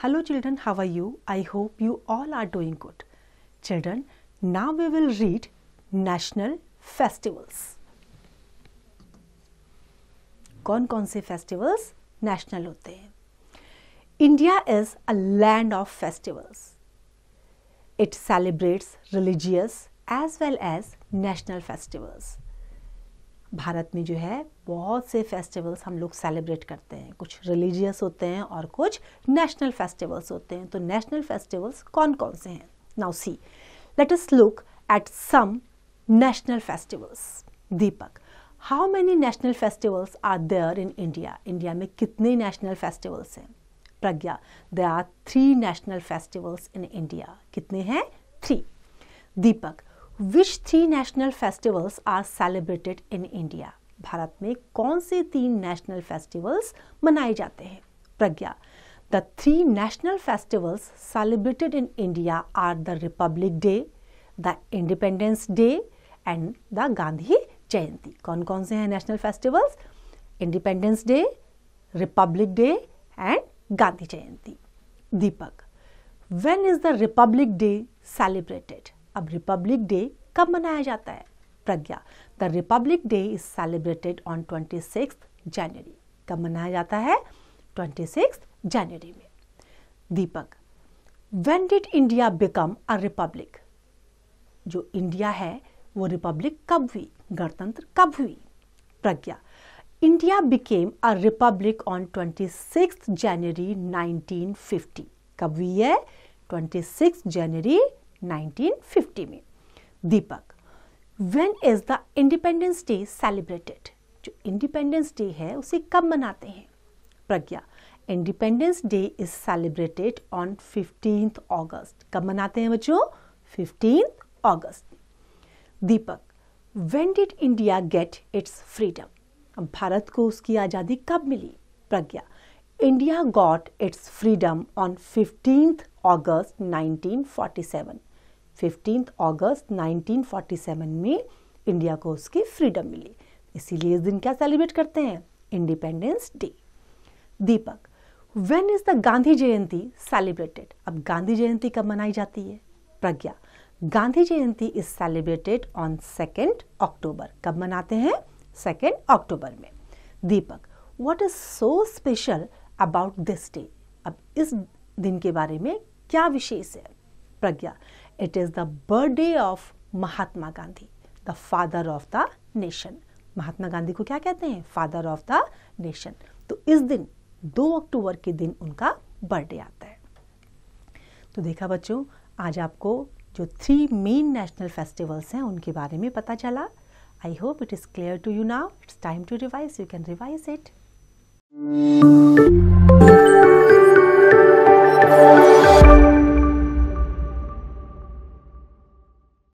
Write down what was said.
Hello children, how are you? I hope you all are doing good. Children, now we will read national festivals. कौन कौन से festivals national होते हैं India is a land of festivals. It celebrates religious as well as national festivals. Bharat में जो है बहुत से फेस्टिवल्स हम लोग सेलिब्रेट करते हैं कुछ रिलीजियस होते हैं और कुछ नेशनल फेस्टिवल्स होते हैं तो नेशनल फेस्टिवल्स कौन कौन से हैं now see let us look at some national festivals Deepak how many national festivals are there in India India में कितने नेशनल फेस्टिवल्स हैं Pragya they are three national festivals in India कितने हैं three Deepak which three national festivals are celebrated in India Bharat में कौन से तीन national festivals मनाए जाते हैं Pragya the three national festivals celebrated in India are the Republic day the Independence Day and the Gandhi Jayanti कौन कौन से हैं national festivals Independence Day Republic Day and Gandhi Jayanti Deepak when is the Republic Day celebrated अब Republic Day कब मनाया जाता है Pragya the Republic Day is celebrated on twenty six January कब मनाया जाता है ट्वेंटी सिक्स जनवरी में Deepak when did India become a republic जो इंडिया है वो रिपब्लिक कब हुई गणतंत्र कब हुई प्रज्ञा India became a republic on twenty six January nineteen fifty कब हुई है ट्वेंटी सिक्स जनवरी 1950 में Deepak when is the Independence Day celebrated जो इंडिपेंडेंस डे है उसे कब मनाते हैं Pragya Independence Day is celebrated on fifteen August कब मनाते हैं बच्चों fifteen August Deepak when did India get its freedom अब भारत को उसकी आज़ादी कब मिली Pragya India got its freedom on fifteen forty 1947 fifteenth अगस्त 1947 में इंडिया को उसकी फ्रीडम मिली इसीलिए इस दिन क्या सेलिब्रेट करते हैं independence day Deepak when is the Gandhi Jayanti celebrated अब गांधी जयंती कब मनाई जाती है Pragya Gandhi Jayanti is celebrated on second October कब मनाते हैं सेकेंड अक्टूबर में Deepak what is so special about this day अब इस दिन के बारे में क्या विशेष है Pragya it is the birthday of Mahatma Gandhi the father of the nation Mahatma Gandhi को क्या कहते हैं फादर ऑफ द नेशन तो इस दिन 2 अक्टूबर के दिन उनका बर्थडे आता है तो देखा बच्चों आज आपको जो थ्री मेन नेशनल फेस्टिवल्स हैं उनके बारे में पता चला I hope it is clear to you now it's time to revise you can revise it